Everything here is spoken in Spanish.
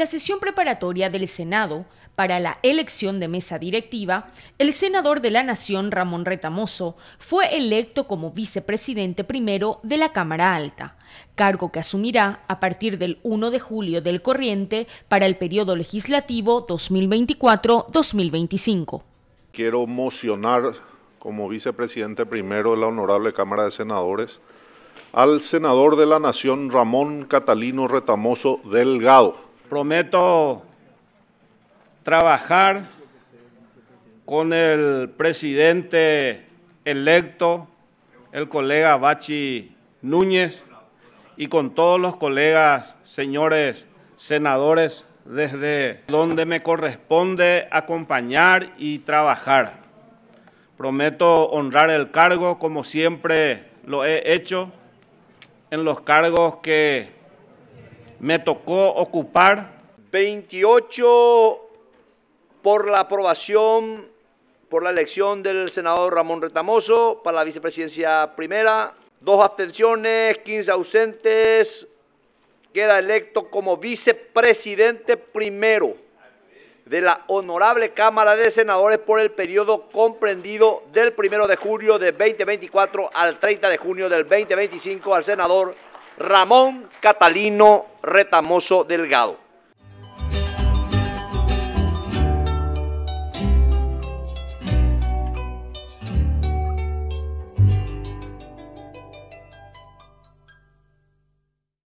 la sesión preparatoria del Senado para la elección de mesa directiva, el senador de la Nación Ramón Retamoso fue electo como vicepresidente primero de la Cámara Alta, cargo que asumirá a partir del 1 de julio del corriente para el periodo legislativo 2024-2025. Quiero mocionar como vicepresidente primero de la Honorable Cámara de Senadores al senador de la Nación Ramón Catalino Retamoso Delgado Prometo trabajar con el presidente electo, el colega Bachi Núñez, y con todos los colegas, señores senadores, desde donde me corresponde acompañar y trabajar. Prometo honrar el cargo como siempre lo he hecho en los cargos que me tocó ocupar 28 por la aprobación, por la elección del senador Ramón Retamoso para la vicepresidencia primera, dos abstenciones, 15 ausentes, queda electo como vicepresidente primero de la Honorable Cámara de Senadores por el periodo comprendido del 1 de julio de 2024 al 30 de junio del 2025 al senador Ramón Catalino Retamoso Delgado.